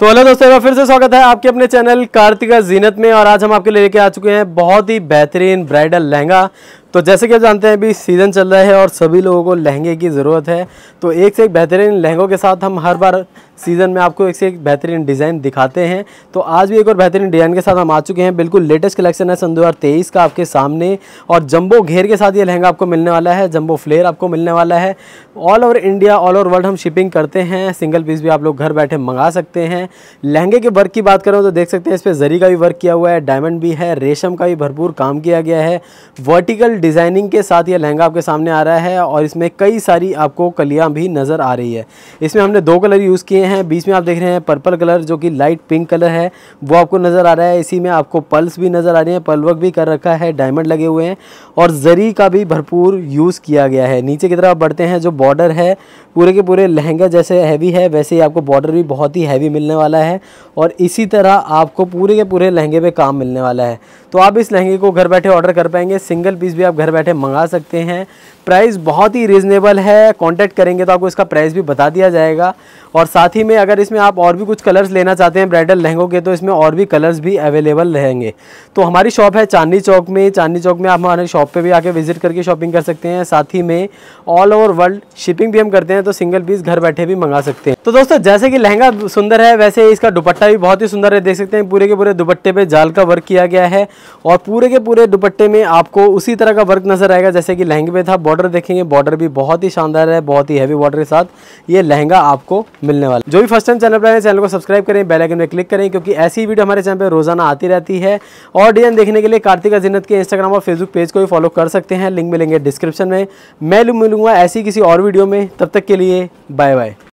तो हेलो दोस्तों फिर से स्वागत है आपके अपने चैनल कार्तिका जीनत में और आज हम आपके लिए लेके आ चुके हैं बहुत ही बेहतरीन ब्राइडल लहंगा तो जैसे कि आप जानते हैं अभी सीज़न चल रहा है और सभी लोगों को लहंगे की ज़रूरत है तो एक से एक बेहतरीन लहंगों के साथ हम हर बार सीज़न में आपको एक से एक बेहतरीन डिज़ाइन दिखाते हैं तो आज भी एक और बेहतरीन डिज़ाइन के साथ हम आ चुके हैं बिल्कुल लेटेस्ट कलेक्शन है सन दो का आपके सामने और जम्बो घेर के साथ ये लहंगा आपको मिलने वाला है जम्बो फ्लेयर आपको मिलने वाला है all over India all over world हम शिपिंग करते हैं सिंगल पीस भी आप लोग घर बैठे मंगा सकते हैं लहंगे के वर्क की बात करें तो देख सकते हैं इस पर जरी का भी वर्क किया हुआ है डायमंड भी है रेशम का भी भरपूर काम किया गया है वर्टिकल डिज़ाइनिंग के साथ ये लहंगा आपके सामने आ रहा है और इसमें कई सारी आपको कलियाँ भी नज़र आ रही है इसमें हमने दो कलर यूज़ किए हैं बीच में आप देख रहे हैं पर्पल कलर जो कि लाइट पिंक कलर है वो आपको नज़र आ रहा है इसी में आपको पल्स भी नज़र आ रही है पलवक भी कर रखा है डायमंड लगे हुए हैं और जरी का भी भरपूर यूज़ किया गया है नीचे की तरफ बढ़ते हैं जो बॉर्डर है पूरे के पूरे लहंगा जैसे हैवी है वैसे ही आपको बॉर्डर भी बहुत ही हैवी मिलने वाला है और इसी तरह आपको पूरे के पूरे लहंगे पे काम मिलने वाला है तो आप इस लहंगे को घर बैठे ऑर्डर कर पाएंगे सिंगल पीस भी आप आप घर बैठे मंगा सकते हैं प्राइस बहुत ही रिजनेबल है कांटेक्ट करेंगे तो आपको इसका प्राइस भी बता दिया जाएगा और साथ ही में अगर इसमें आप और भी कुछ कलर्स लेना चाहते हैं ब्राइडल लहंगों के तो इसमें और भी कलर्स भी अवेलेबल रहेंगे तो हमारी शॉप है चांदनी चौक में चांदनी चौक में आप हमारे शॉप पर भी आके विजिट करके शॉपिंग कर सकते हैं साथ ही में ऑल ओवर वर्ल्ड शिपिंग भी हम करते हैं तो सिंगल पीस घर बैठे भी मंगा सकते हैं तो दोस्तों जैसे कि लहंगा सुंदर है वैसे इसका दुपट्टा भी बहुत ही सुंदर है देख सकते हैं पूरे के पूरे दुपट्टे पे जाल का वर्क किया गया है और पूरे के पूरे दुपट्टे में आपको उसी तरह का का वर्क नज़र आएगा जैसे कि लहंगे पे था बॉर्डर देखेंगे बॉर्डर भी बहुत ही शानदार है बहुत ही हैवी बॉर्डर के साथ ये लहंगा आपको मिलने वाला जो भी फर्स्ट टाइम चैनल पर आए चैनल को सब्सक्राइब करें बेलाइकन पर क्लिक करें क्योंकि ऐसी वीडियो हमारे चैनल पर रोजाना आती रहती है और डिजाइन देखने के लिए कार्तिका जिन्नत के इंस्टाग्राम और फेसबुक पेज को भी फॉलो कर सकते हैं लिंक मिलेंगे डिस्क्रिप्शन में मैं मिलूंगा ऐसी किसी और वीडियो में तब तक के लिए बाय बाय